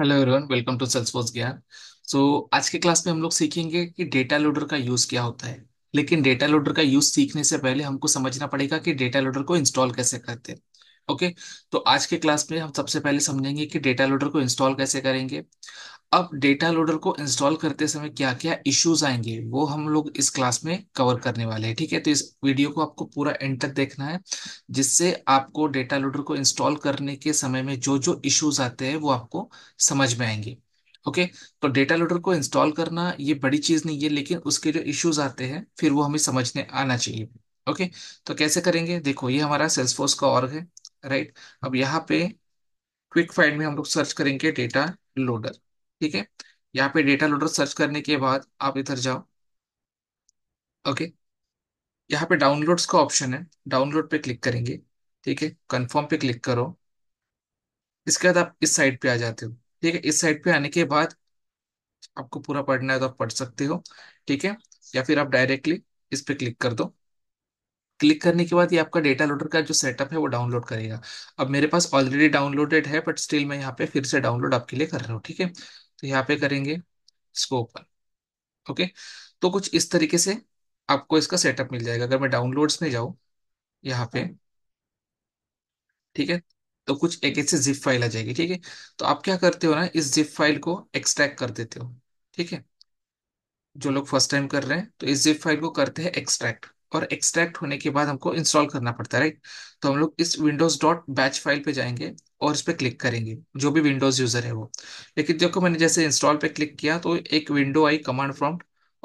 Hello everyone welcome to Salesforce Gyan so आज के class में हम लोग सीखेंगे कि डेटा लोडर का यूज क्या होता है लेकिन डेटा लोडर का यूज सीखने से पहले हमको समझना पड़ेगा कि डेटा लोडर को इंस्टॉल कैसे करते हैं ओके तो आज के क्लास में हम सबसे पहले समझेंगे कि डेटा लोडर को इंस्टॉल कैसे करेंगे अब डेटा लोडर को इंस्टॉल करते समय क्या क्या इश्यूज आएंगे वो हम लोग इस क्लास में कवर करने वाले हैं ठीक है तो इस वीडियो को आपको पूरा एंड तक देखना है जिससे आपको डेटा लोडर को इंस्टॉल करने के समय में जो जो इश्यूज आते हैं वो आपको समझ में आएंगे ओके तो डेटा लोडर को इंस्टॉल करना ये बड़ी चीज नहीं है लेकिन उसके जो इश्यूज आते हैं फिर वो हमें समझने आना चाहिए ओके तो कैसे करेंगे देखो ये हमारा सेल्सफोर्स का ऑर्ग है राइट अब यहाँ पे क्विक फाइंड में हम लोग सर्च करेंगे डेटा लोडर ठीक है यहाँ पे डेटा लोडर सर्च करने के बाद आप इधर जाओ ओके यहाँ पे डाउनलोड्स का ऑप्शन है डाउनलोड पे क्लिक करेंगे ठीक है कंफर्म पे क्लिक करो इसके बाद आप इस साइड पे आ जाते हो ठीक है इस साइट पे आने के बाद आपको पूरा पढ़ना है तो आप पढ़ सकते हो ठीक है या फिर आप डायरेक्टली इस पे क्लिक कर दो क्लिक करने के बाद ये आपका डेटा लोडर का जो सेटअप है वो डाउनलोड करेगा अब मेरे पास ऑलरेडी डाउनलोडेड है बट स्टिल मैं यहाँ पे फिर से डाउनलोड आपके लिए कर रहा हूँ ठीक है तो यहाँ पे करेंगे इसको ओपन ओके तो कुछ इस तरीके से आपको इसका सेटअप मिल जाएगा अगर मैं डाउनलोड्स में जाऊँ यहाँ पे हाँ। ठीक है तो कुछ एक ऐसे जिप फाइल आ जाएगी ठीक है तो आप क्या करते हो ना इस जिप फाइल को एक्सट्रैक्ट कर देते हो ठीक है जो लोग फर्स्ट टाइम कर रहे हैं तो इस जिप फाइल को करते हैं एक्सट्रैक्ट और एक्सट्रैक्ट होने के बाद हमको इंस्टॉल करना पड़ता है राइट तो हम लोग इस विंडोज डॉट बैच फाइल पे जाएंगे और इस पर क्लिक करेंगे जो भी विंडोज यूजर है वो लेकिन देखो मैंने जैसे इंस्टॉल पे क्लिक किया तो एक विंडो आई कमांड फ्रॉम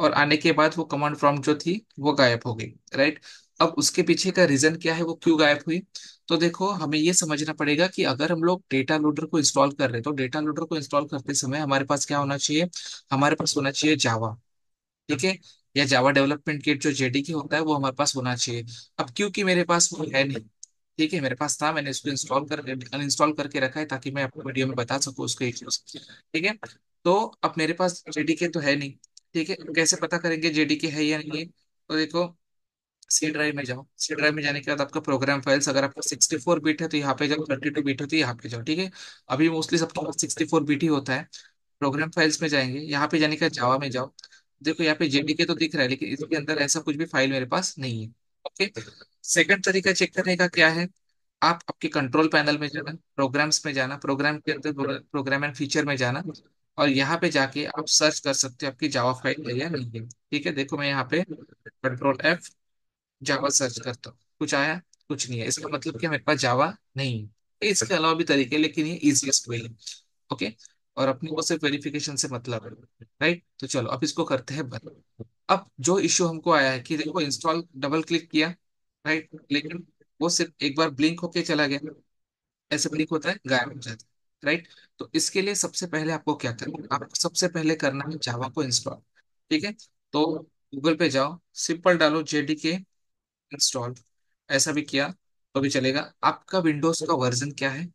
और आने के बाद वो कमांड फ्रॉम जो थी वो गायब हो गई राइट अब उसके पीछे का रीजन क्या है वो क्यों गायब हुई तो देखो हमें ये समझना पड़ेगा कि अगर हम लोग डेटा लोडर को इंस्टॉल कर रहे हैं तो डेटा लोडर को इंस्टॉल करते समय हमारे पास क्या होना चाहिए हमारे पास होना चाहिए जावा ठीक है या जावा डेवलपमेंट किट जो जेडी की होता है वो हमारे पास होना चाहिए अब क्योंकि मेरे पास वो है नहीं ठीक है मेरे पास था मैंने इसको इंस्टॉल कर अनइंस्टॉल करके रखा है ताकि मैं आपको वीडियो में बता सकूँ उसके इश्यूज ठीक है तो अब मेरे पास के तो है नहीं ठीक है कैसे पता करेंगे के है या नहीं है तो देखो सी ड्राइव में जाओ सी ड्राइव में जाने के बाद आपका प्रोग्राम फाइल्स अगर आपका 64 बिट है तो यहाँ पे जाओ 32 बिट हो तो यहाँ पे जाओ ठीक है अभी मोस्टली सबके पास 64 बिट ही होता है प्रोग्राम फाइल्स में जाएंगे यहाँ पे जाने के बाद जावा में जाओ देखो यहाँ पे जेडीके तो दिख रहा है लेकिन इसके अंदर ऐसा कुछ भी फाइल मेरे पास नहीं है ओके सेकंड तरीका चेक करने का क्या है आप आपके कंट्रोल पैनल में जाना प्रोग्राम्स में जाना प्रोग्राम के अंदर प्रोग्राम एंड फीचर में जाना और यहाँ पे जाके आप सर्च कर सकते हो आपकी जावा फाइल है या नहीं है ठीक है देखो मैं यहाँ पे कंट्रोल एफ जावा सर्च करता हूँ कुछ आया कुछ नहीं है इसका मतलब कि मेरे पास जावा नहीं है इसके अलावा भी तरीके लेकिन ये इजिएस्ट वे है ओके और अपने को सिर्फ वेरिफिकेशन से मतलब है राइट तो चलो अब इसको करते हैं बंद अब जो इश्यू हमको आया है कि देखो इंस्टॉल डबल क्लिक किया राइट लेकिन वो सिर्फ एक बार ब्लिंक होके चला गया ऐसे ब्लिंक होता है गायब हो जाता है राइट तो इसके लिए सबसे पहले आपको क्या करना है आपको सबसे पहले करना है जावा को इंस्टॉल ठीक है तो गूगल पे जाओ सिंपल डालो जेडी के इंस्टॉल ऐसा भी किया तो भी चलेगा आपका विंडोज का वर्जन क्या है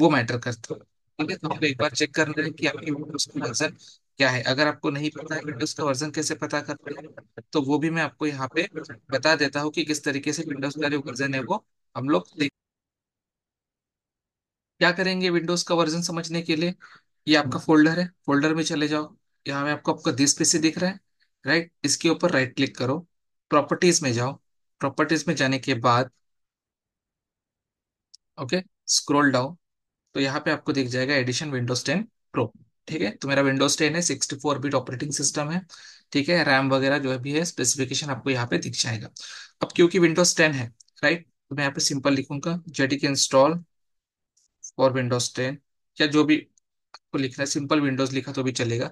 वो मैटर करता है बोले तो आप एक बार चेक कर लें कि आपकी विंडोज का वर्जन क्या है अगर आपको नहीं पता है विंडोज का वर्जन कैसे पता करते हैं तो वो भी मैं आपको यहाँ पे बता देता हूँ कि किस तरीके से विंडोज का जो वर्जन है वो हम लोग क्या करेंगे विंडोज का वर्जन समझने के लिए ये आपका फोल्डर है फोल्डर में चले जाओ यहाँ में आपको आपका दिस पीसी दिख रहा है राइट इसके ऊपर राइट क्लिक करो प्रॉपर्टीज में जाओ प्रॉपर्टीज में जाने के बाद ओके स्क्रॉल डाउन तो यहाँ पे आपको दिख जाएगा एडिशन विंडोज टेन प्रो ठीक है तो मेरा विंडोज टेन है sixty four bit operating system है ठीक है रैम वगैरह जो भी है स्पेसिफिकेशन आपको यहाँ पे दिख जाएगा अब क्योंकि विंडोज टेन है राइट तो मैं यहाँ पे सिंपल लिखूंगा जेडी के इंस्टॉल फॉर विंडोज टेन या जो भी आपको लिखना है सिंपल विंडोज लिखा तो भी चलेगा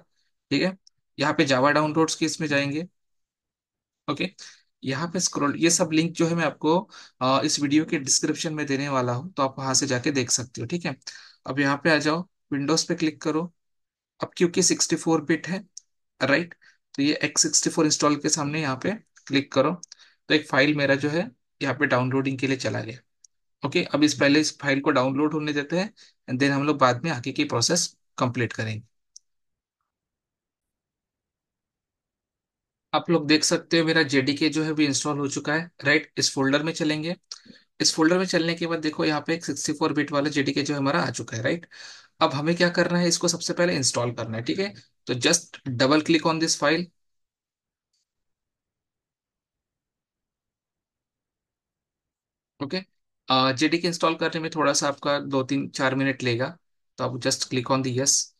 ठीक है यहाँ पे जावा डाउनलोड्स के इसमें जाएंगे ओके यहाँ पे स्क्रॉल ये सब लिंक जो है मैं आपको आ, इस वीडियो के डिस्क्रिप्शन में देने वाला हूँ तो आप वहां से जाके देख सकते हो ठीक है अब यहाँ पे आ जाओ विंडोज पे क्लिक करो अब क्योंकि सिक्सटी फोर बिट है राइट तो ये एक्स सिक्सटी फोर इंस्टॉल के सामने यहाँ पे क्लिक करो तो एक फाइल मेरा जो है यहाँ पे डाउनलोडिंग के लिए चला गया ओके अब इस पहले इस फाइल को डाउनलोड होने देते हैं एंड देन हम लोग बाद में आगे की प्रोसेस कंप्लीट करेंगे आप लोग देख सकते हो मेरा जेडीके जो है अभी इंस्टॉल हो चुका है राइट इस फोल्डर में चलेंगे इस फोल्डर में चलने के बाद देखो यहाँ पे एक सिक्सटी फोर बिट वाला जेडीके जो है हमारा आ चुका है राइट अब हमें क्या करना है इसको सबसे पहले इंस्टॉल करना है ठीक है तो just double click on this file okay के इंस्टॉल करने में थोड़ा सा आपका दो तीन चार मिनट लेगा तो आप just click on the yes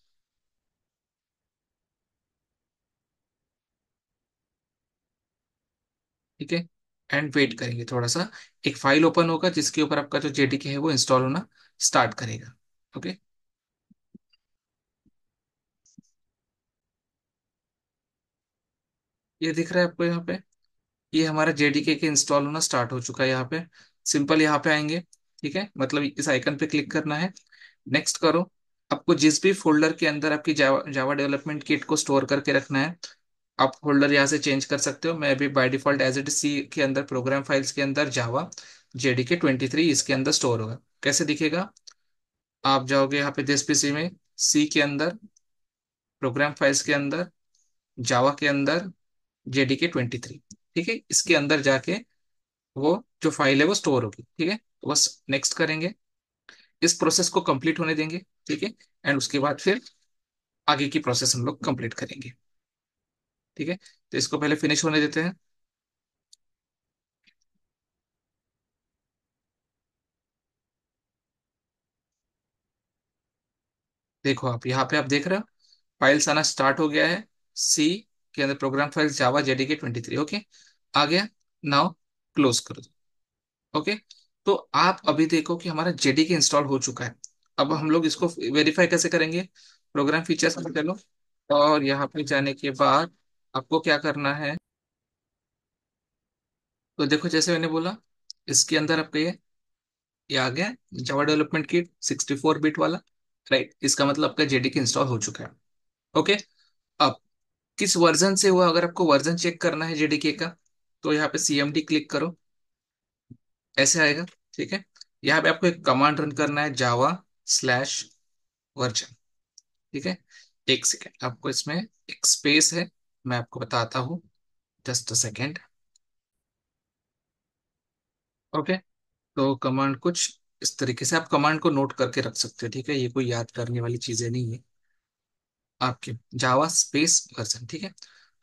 ठीक है एंड वेट करेंगे थोड़ा सा एक फाइल ओपन होगा जिसके ऊपर आपका जो जेडीके है वो इंस्टॉल होना स्टार्ट करेगा ओके ये दिख रहा है आपको यहाँ पे ये हमारा जेडीके के इंस्टॉल होना स्टार्ट हो चुका है यहाँ पे सिंपल यहाँ पे आएंगे ठीक है मतलब इस आइकन पे क्लिक करना है नेक्स्ट करो आपको जिस भी फोल्डर के अंदर आपकी जावा जावा डेवलपमेंट किट को स्टोर करके रखना है आप फोल्डर यहाँ से चेंज कर सकते हो मैं अभी by default as it C के अंदर प्रोग्राम फाइल्स के अंदर Java JDK twenty three इसके अंदर स्टोर होगा कैसे दिखेगा आप जाओगे यहाँ पे जेएसपीसी में सी के अंदर प्रोग्राम फाइल्स के अंदर जावा के अंदर जेडी के ट्वेंटी थ्री ठीक है इसके अंदर जाके वो जो फाइल है वो स्टोर होगी ठीक है तो बस नेक्स्ट करेंगे इस प्रोसेस को कंप्लीट होने देंगे ठीक है एंड उसके बाद फिर आगे की प्रोसेस हम लोग कंप्लीट करेंगे ठीक है तो इसको पहले फिनिश होने देते हैं देखो आप यहाँ पे आप देख रहे हो फाइल्स आना स्टार्ट हो गया है सी के अंदर program files Java JDK twenty three okay आ गया नाउ क्लोज कर दो ओके तो आप अभी देखो कि हमारा जेडीके इंस्टॉल हो चुका है अब हम लोग इसको वेरीफाई कैसे करेंगे प्रोग्राम फीचर्स कर चलो और यहाँ पे जाने के बाद आपको क्या करना है तो देखो जैसे मैंने बोला इसके अंदर आपका ये ये आ गया जावा डेवलपमेंट किट 64 बिट वाला राइट इसका मतलब आपका जेडीके इंस्टॉल हो चुका है ओके अब किस वर्जन से हुआ अगर आपको वर्जन चेक करना है जेडीके का तो यहाँ पे सीएमडी क्लिक करो ऐसे आएगा ठीक है यहाँ पे आपको एक कमांड रन करना है जावा स्लैश वर्जन ठीक है एक सेकेंड आपको इसमें एक स्पेस है मैं आपको बताता हूँ जस्ट अ सेकेंड ओके तो कमांड कुछ इस तरीके से आप कमांड को नोट करके रख सकते हो ठीक है ये कोई याद करने वाली चीजें नहीं है आपके जावा स्पेस वर्जन ठीक है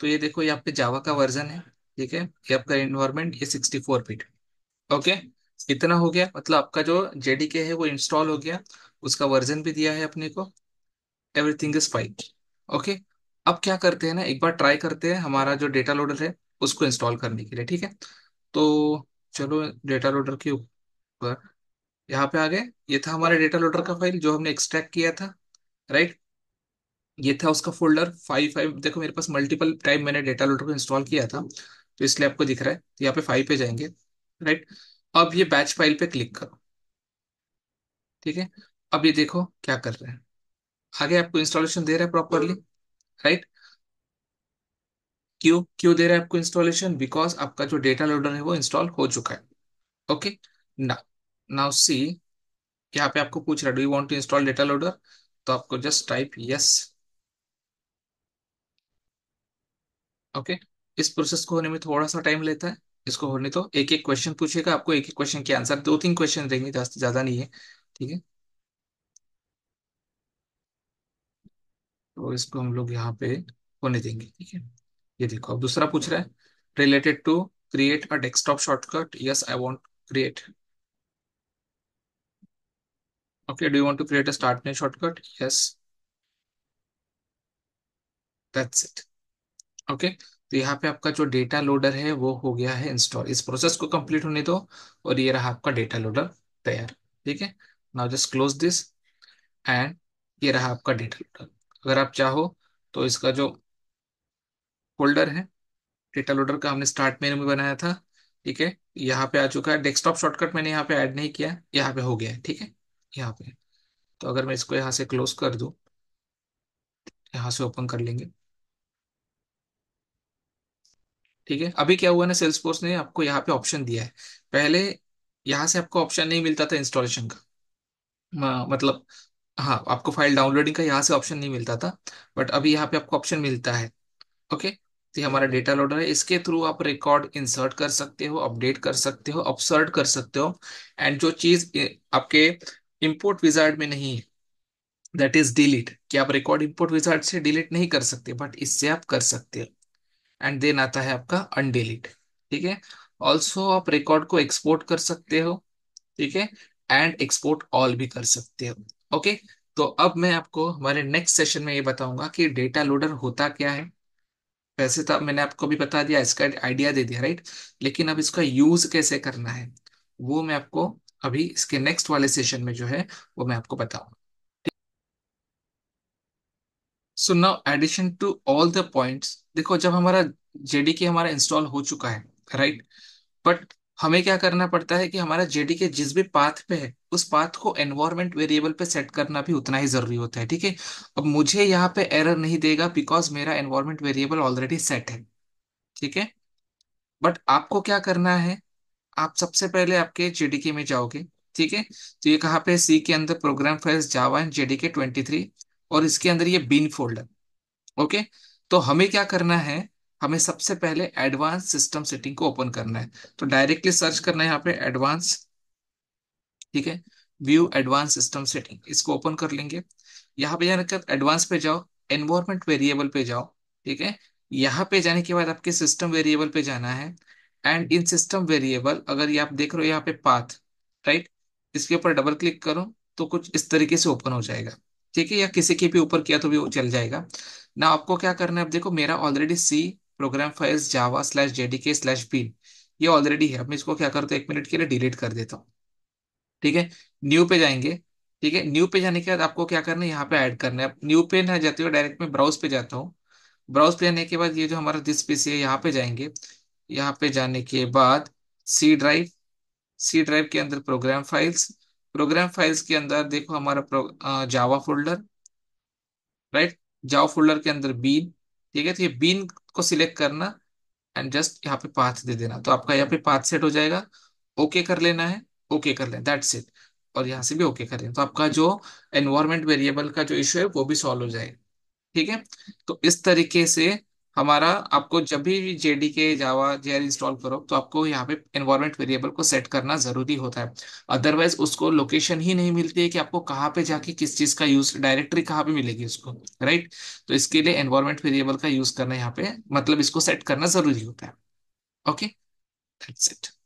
तो ये देखो यहाँ पे जावा का वर्जन है ठीक है ये आपका इन्वायरमेंट ये सिक्सटी फोर बिट ओके इतना हो गया मतलब आपका जो जेडी है वो इंस्टॉल हो गया उसका वर्जन भी दिया है अपने को एवरीथिंग इज फाइव ओके अब क्या करते हैं ना एक बार ट्राई करते हैं हमारा जो डेटा लोडर है उसको इंस्टॉल करने के लिए ठीक है तो चलो डेटा लोडर के ऊपर यहाँ पे आ गए ये था हमारे डेटा लोडर का फाइल जो हमने एक्सट्रैक्ट किया था राइट ये था उसका फोल्डर फाइव फाइव देखो मेरे पास मल्टीपल टाइम मैंने डेटा लोडर को इंस्टॉल किया था तो इसलिए आपको दिख रहा है तो यहाँ पे फाइव पे जाएंगे राइट अब ये बैच फाइल पे क्लिक करो ठीक है अब ये देखो क्या कर रहे हैं आगे आपको इंस्टॉलेशन दे रहा है प्रॉपरली राइट क्यों क्यों दे रहा है आपको इंस्टॉलेशन बिकॉज आपका जो डेटा लोडर है वो इंस्टॉल हो चुका है ओके ना नाउ सी यहाँ पे आपको पूछ रहा है do you want to install data loader तो आपको जस्ट टाइप यस ओके इस प्रोसेस को होने में थोड़ा सा टाइम लेता है इसको होने तो एक एक क्वेश्चन पूछेगा आपको एक एक क्वेश्चन के आंसर दो तीन क्वेश्चन देंगे ज्यादा नहीं है ठीक है तो इसको हम लोग यहाँ पे होने देंगे ठीक है ये देखो अब दूसरा पूछ रहा है related to create a desktop shortcut yes I want create okay do want to create create a start new shortcut yes that's it तो यहाँ पे आपका जो डेटा लोडर है वो हो गया है इंस्टॉल इस प्रोसेस को कंप्लीट होने दो और ये रहा आपका डेटा लोडर तैयार ठीक है now just close this and ये रहा आपका डेटा लोडर अगर आप चाहो तो इसका जो फोल्डर है डेटा लोडर का हमने स्टार्ट मेनू में बनाया था ठीक है यहाँ पे आ चुका है डेस्कटॉप शॉर्टकट मैंने यहाँ पे ऐड नहीं किया यहाँ पे हो गया है ठीक है यहाँ पे तो अगर मैं इसको यहाँ से क्लोज कर दूँ यहाँ से ओपन कर लेंगे ठीक है अभी क्या हुआ ना सेल्स फोर्स ने आपको यहाँ पे ऑप्शन दिया है पहले यहाँ से आपको ऑप्शन नहीं मिलता था इंस्टॉलेशन का मतलब हाँ आपको फाइल डाउनलोडिंग का यहाँ से ऑप्शन नहीं मिलता था बट अभी यहाँ पे आपको ऑप्शन मिलता है ओके तो ये हमारा डेटा लोडर है इसके थ्रू आप रिकॉर्ड इंसर्ट कर सकते हो अपडेट कर सकते हो अपसर्ट कर सकते हो एंड जो चीज आपके इम्पोर्ट विजार्ड में नहीं है दैट इज डिलीट कि आप रिकॉर्ड इम्पोर्ट विजार्ड से डिलीट नहीं कर सकते बट इससे आप कर सकते हो एंड देन आता है आपका अनडिलीट ठीक है ऑल्सो आप रिकॉर्ड को एक्सपोर्ट कर सकते हो ठीक है एंड एक्सपोर्ट ऑल भी कर सकते हो ओके तो अब मैं आपको हमारे नेक्स्ट सेशन में ये बताऊंगा कि डेटा लोडर होता क्या है वैसे तो मैंने आपको भी बता दिया इसका आइडिया दे दिया राइट लेकिन अब इसका यूज कैसे करना है वो मैं आपको अभी इसके नेक्स्ट वाले सेशन में जो है वो मैं आपको बताऊंगा so now addition to all the points देखो जब हमारा के हमारा इंस्टॉल हो चुका है राइट right? बट हमें क्या करना पड़ता है कि हमारा जेडी के जिस भी पाथ पे है उस पाथ को एनवायरमेंट वेरिएबल पे सेट करना भी उतना ही जरूरी होता है ठीक है अब मुझे यहाँ पे एरर नहीं देगा बिकॉज मेरा एनवायरमेंट वेरिएबल ऑलरेडी सेट है ठीक है बट आपको क्या करना है आप सबसे पहले आपके जेडीके में जाओगे ठीक है तो ये कहाँ पे सी के अंदर program files Java and JD twenty three और इसके अंदर ये बीन फोल्डर ओके तो हमें क्या करना है हमें सबसे पहले एडवांस सिस्टम सेटिंग को ओपन करना है तो डायरेक्टली सर्च करना है यहाँ पे एडवांस ठीक है व्यू एडवांस सिस्टम सेटिंग इसको ओपन कर लेंगे यहाँ पे जाने के एडवांस पे जाओ एनवायरमेंट वेरिएबल पे जाओ ठीक है यहाँ पे जाने के बाद आपके सिस्टम वेरिएबल पे जाना है एंड इन सिस्टम वेरिएबल अगर ये आप देख रहे हो यहाँ पे पाथ राइट इसके ऊपर डबल क्लिक करो तो कुछ इस तरीके से ओपन हो जाएगा ठीक है या किसी के भी ऊपर किया तो भी चल जाएगा ना आपको क्या करना है अब देखो मेरा already C program files Java slash JDK slash bin ये ऑलरेडी है अब मैं इसको क्या करता हूँ एक मिनट के लिए डिलीट कर देता हूँ ठीक है न्यू पे जाएंगे ठीक है न्यू पे जाने के बाद आपको क्या करना है यहाँ पे ऐड करना है न्यू पे ना जाते हुए डायरेक्ट मैं ब्राउज पे जाता हूँ ब्राउज पे जाने के बाद ये जो हमारा दिस पीसी है यहाँ पे जाएंगे यहाँ पे जाने के बाद सी ड्राइव सी ड्राइव के अंदर प्रोग्राम फाइल्स प्रोग्राम फाइल्स के अंदर देखो हमारा Java folder right Java folder के अंदर बीन ठीक है तो ये बीन को सिलेक्ट करना एंड जस्ट यहाँ पे पाथ दे देना तो आपका यहाँ पे पाथ सेट हो जाएगा ओके कर लेना है ओके कर लेना दैट्स इट और यहाँ से भी ओके कर लेना तो आपका जो एनवायरमेंट वेरिएबल का जो इश्यू है वो भी सॉल्व हो जाएगा ठीक है तो इस तरीके से हमारा आपको जब भी जेडीके जावा जे इंस्टॉल करो तो आपको यहाँ पे एनवायरमेंट वेरिएबल को सेट करना जरूरी होता है अदरवाइज उसको लोकेशन ही नहीं मिलती है कि आपको कहाँ पे जाके किस चीज का यूज डायरेक्टरी कहाँ पे मिलेगी उसको राइट तो इसके लिए एनवायरमेंट वेरिएबल का यूज करना यहाँ पे मतलब इसको सेट करना जरूरी होता है ओके दैट्स इट